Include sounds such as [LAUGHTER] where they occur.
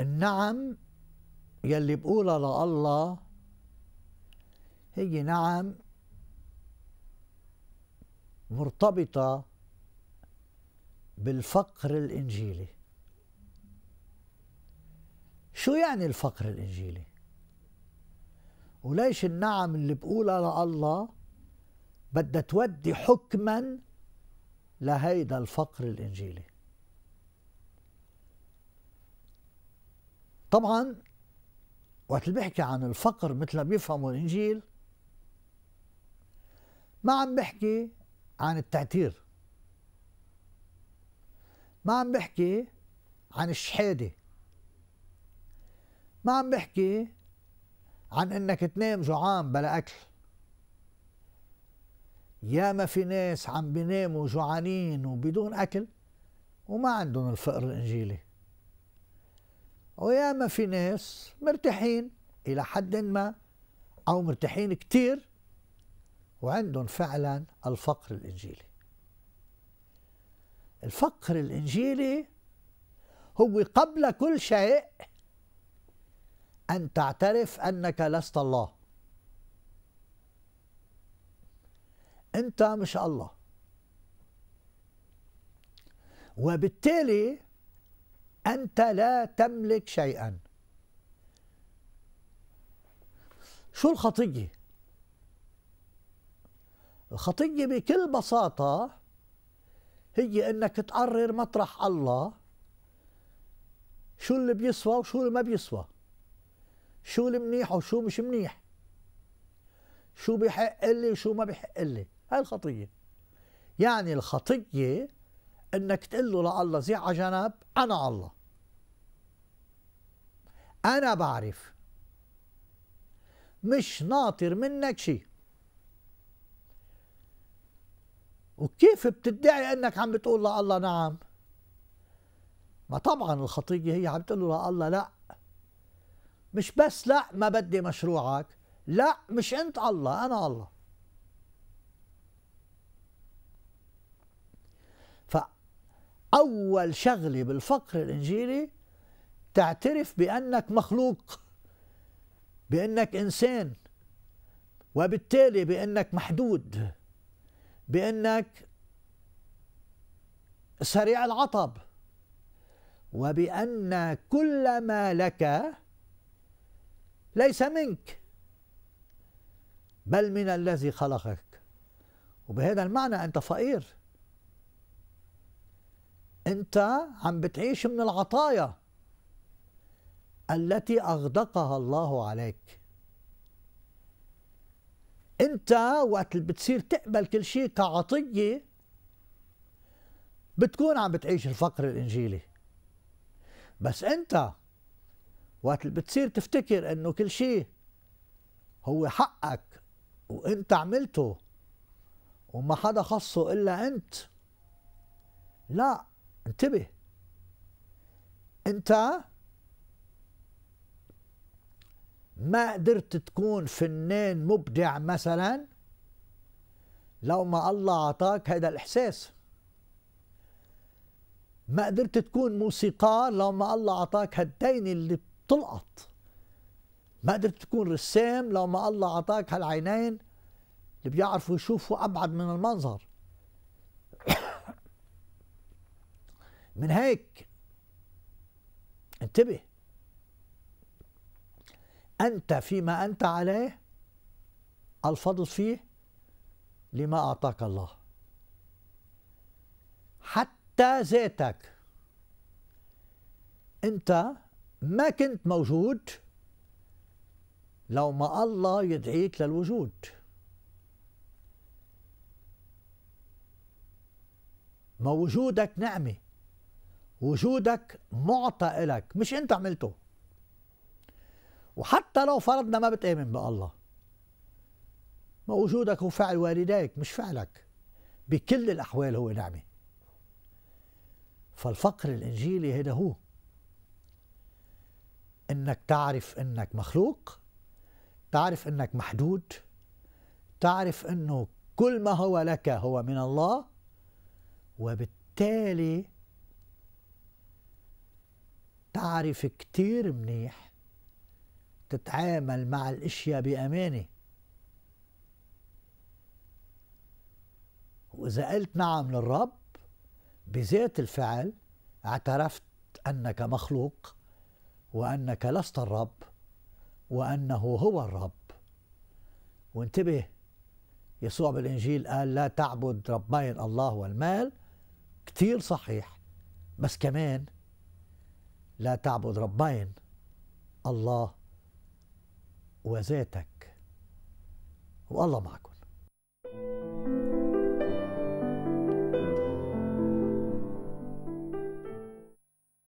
النعم يلي بقولها لله هي نعم مرتبطة بالفقر الإنجيلي شو يعني الفقر الإنجيلي؟ وليش النعم اللي بقولها لله بدها تودي حكما لهيدا الفقر الإنجيلي طبعا وقت اللي بحكي عن الفقر مثل ما بيفهموا الانجيل ما عم بحكي عن التعتير ما عم بحكي عن الشحاده ما عم بحكي عن انك تنام جوعان بلا اكل يا ما في ناس عم بيناموا جوعانين وبدون اكل وما عندهم الفقر الانجيلي وياما في ناس مرتاحين إلى حد ما أو مرتاحين كتير وعندهم فعلا الفقر الإنجيلي الفقر الإنجيلي هو قبل كل شيء أن تعترف أنك لست الله أنت مش الله وبالتالي أنت لا تملك شيئا شو الخطية؟ الخطية بكل بساطة هي انك تقرر مطرح الله شو اللي بيسوى وشو اللي ما بيسوى شو اللي منيح وشو مش منيح شو بحق لي وشو ما بحق لي هاي الخطية يعني الخطية انك تقول له لله زي على جنب انا الله أنا بعرف مش ناطر منك شيء وكيف بتدعي أنك عم بتقول لله نعم ما طبعا الخطية هي عم تقول له الله لا مش بس لا ما بدي مشروعك لا مش أنت الله أنا الله فأول شغلة بالفقر الإنجيلي تعترف بأنك مخلوق بأنك إنسان وبالتالي بأنك محدود بأنك سريع العطب وبأن كل ما لك ليس منك بل من الذي خلقك وبهذا المعنى أنت فقير أنت عم بتعيش من العطايا التي أغدقها الله عليك أنت وقت بتصير تقبل كل شيء كعطية بتكون عم بتعيش الفقر الإنجيلي بس أنت وقت بتصير تفتكر أنه كل شيء هو حقك وأنت عملته وما حدا خصه إلا أنت لا انتبه أنت ما قدرت تكون فنان مبدع مثلا لو ما الله اعطاك هذا الإحساس ما قدرت تكون موسيقار لو ما الله اعطاك هالدينة اللي بتلقط ما قدرت تكون رسام لو ما الله اعطاك هالعينين اللي بيعرفوا يشوفوا أبعد من المنظر [COUGHS] من هيك انتبه أنت فيما أنت عليه الفضل فيه لما أعطاك الله حتى ذاتك أنت ما كنت موجود لو ما الله يدعيك للوجود ما وجودك نعمة وجودك معطى إلك مش أنت عملته وحتى لو فرضنا ما بتآمن بالله ما وجودك هو فعل والديك مش فعلك بكل الأحوال هو نعمة فالفقر الإنجيلي هذا هو إنك تعرف إنك مخلوق تعرف إنك محدود تعرف إنه كل ما هو لك هو من الله وبالتالي تعرف كتير منيح تتعامل مع الاشياء بامانه واذا قلت نعم للرب بذات الفعل اعترفت انك مخلوق وانك لست الرب وانه هو الرب وانتبه يسوع بالانجيل قال لا تعبد ربين الله والمال كثير صحيح بس كمان لا تعبد ربين الله وذاتك والله معك